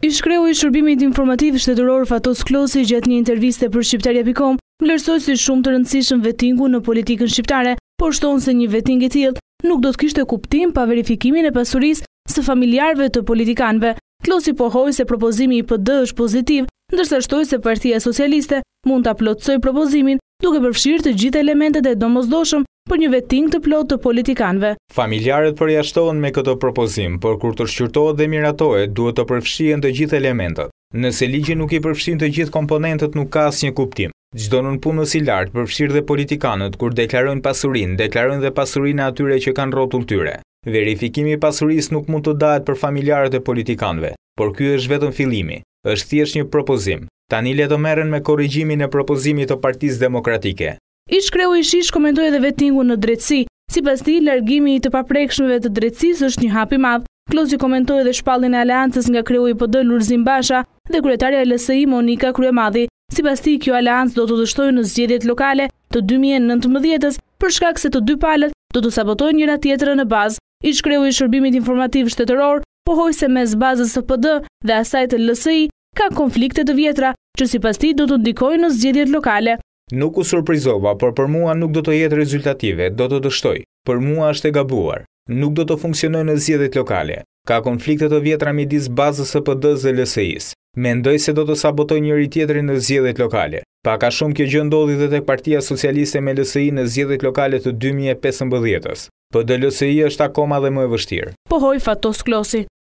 Ishkreu i shërbimit informativ shtetëror Fatos Klosi gjatë një interviste për Shqiptarja.com vlerësoj si shumë të rëndësishën vetingu në politikën shqiptare, por shtonë se një veting e tjilë nuk do të kishtë e kuptim pa verifikimin e pasuris së familjarve të politikanve. Klosi pohoj se propozimi i pëdë është pozitiv, ndërsa shtoj se partia socialiste mund të aplotsoj propozimin duke përfshirë të gjithë elementet e domozdoshëm për një veting të plot të politikanve. Familjarët përjashtohen me këto propozim, por kur të shqyrtohet dhe miratohet, duhet të përfshien të gjithë elementët. Nëse ligjë nuk i përfshin të gjithë komponentët, nuk ka asë një kuptim. Gjdo nën punës i lartë përfshirë dhe politikanët, kur deklarojnë pasurin, deklarojnë dhe pasurin e atyre që kanë rotull tyre. Verifikimi pasuris nuk mund të dajt për familjarët e politikanëve, por kjo është vetën filimi, është thjesht një propozim. Tani të meren me korrigjimin e propozimit të partiz demokratike. Ishkreu ishish komentoj edhe vetingu në drejtësi. Si pas ti, largimi i të paprekshmeve të drecësis është një hapi madhë. Klozi komentoj edhe shpallin e aleancës nga kreu i pëdë Lurzim Basha dhe kretarja LSI Monika Kryemadhi. Si pas ti, kjo aleancë do të dështoj në zgjedjet lokale të 2019-ës për shkak se të dy palet do të sabotoj njëra tjetërë në bazë. Ishkreu i shërbimit informativ shtetëror pohoj se mes bazës të pëdë dhe asajtë LSI ka konflikte të vjetra që si pas ti do të ndikoj në zgjedjet lokale. Nuk u surprizova, por për mua nuk do të jetë rezultative, do të dështoj. Për mua është e gabuar. Nuk do të funksionoj në zjedhet lokale. Ka konflikte të vjetra midis bazës së pd dhe LSI-s. Mendoj se do të sabotoj njëri tjetrin në zjedhet lokale. ka shumë kjo gjë ndodhi edhe tek Partia Socialiste me LSI në zjedhet lokale të 2015-s. PD-LSI është akoma dhe më e vështirë. Pohoj Fatos Klosi.